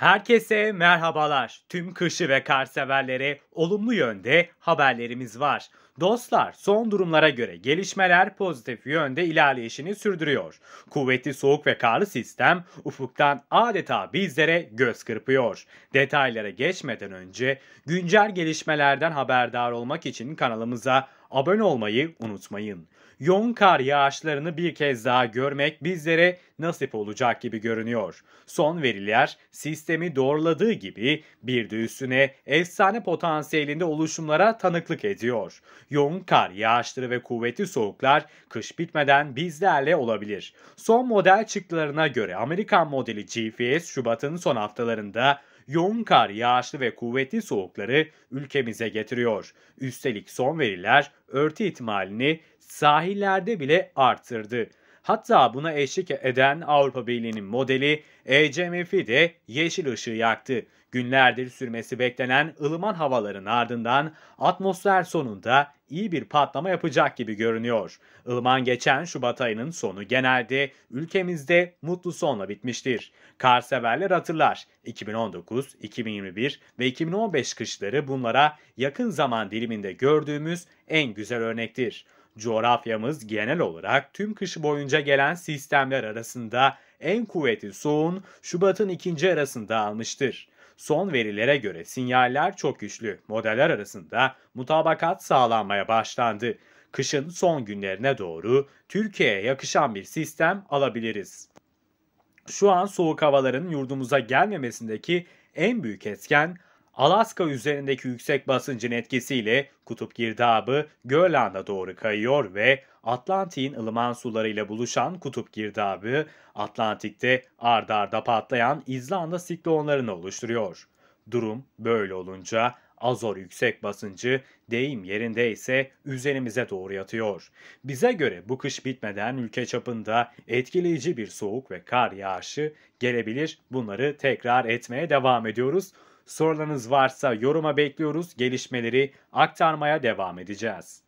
Herkese merhabalar. Tüm kışı ve kar severlere olumlu yönde haberlerimiz var. Dostlar son durumlara göre gelişmeler pozitif yönde ilerleyişini sürdürüyor. Kuvvetli soğuk ve karlı sistem ufuktan adeta bizlere göz kırpıyor. Detaylara geçmeden önce güncel gelişmelerden haberdar olmak için kanalımıza abone olmayı unutmayın. Yoğun kar yağışlarını bir kez daha görmek bizlere nasip olacak gibi görünüyor. Son veriler sistemi doğruladığı gibi bir de üstüne efsane potansiyelinde oluşumlara tanıklık ediyor. Yoğun kar yağışları ve kuvvetli soğuklar kış bitmeden bizlerle olabilir. Son model çıktılarına göre Amerikan modeli GFS Şubat'ın son haftalarında yoğun kar, yağışlı ve kuvvetli soğukları ülkemize getiriyor. Üstelik son veriler örtü ihtimalini sahillerde bile arttırdı. Hatta buna eşlik eden Avrupa Birliği'nin modeli ECMF'i de yeşil ışığı yaktı. Günlerdir sürmesi beklenen ılıman havaların ardından atmosfer sonunda iyi bir patlama yapacak gibi görünüyor. Ilman geçen Şubat ayının sonu genelde ülkemizde mutlu sonla bitmiştir. Kar severler hatırlar. 2019, 2021 ve 2015 kışları bunlara yakın zaman diliminde gördüğümüz en güzel örnektir. Coğrafyamız genel olarak tüm kışı boyunca gelen sistemler arasında en kuvvetli soğuğun Şubat'ın ikinci arasında almıştır. Son verilere göre sinyaller çok güçlü. Modeller arasında mutabakat sağlanmaya başlandı. Kışın son günlerine doğru Türkiye'ye yakışan bir sistem alabiliriz. Şu an soğuk havaların yurdumuza gelmemesindeki en büyük etken Alaska üzerindeki yüksek basıncın etkisiyle kutup girdabı Grönland'a doğru kayıyor ve Atlantik'in ılıman sularıyla buluşan kutup girdabı Atlantik'te ardarda arda patlayan İzlanda siklonlarını oluşturuyor. Durum böyle olunca Azor yüksek basıncı deyim yerinde ise üzerimize doğru yatıyor. Bize göre bu kış bitmeden ülke çapında etkileyici bir soğuk ve kar yağışı gelebilir. Bunları tekrar etmeye devam ediyoruz. Sorularınız varsa yoruma bekliyoruz. Gelişmeleri aktarmaya devam edeceğiz.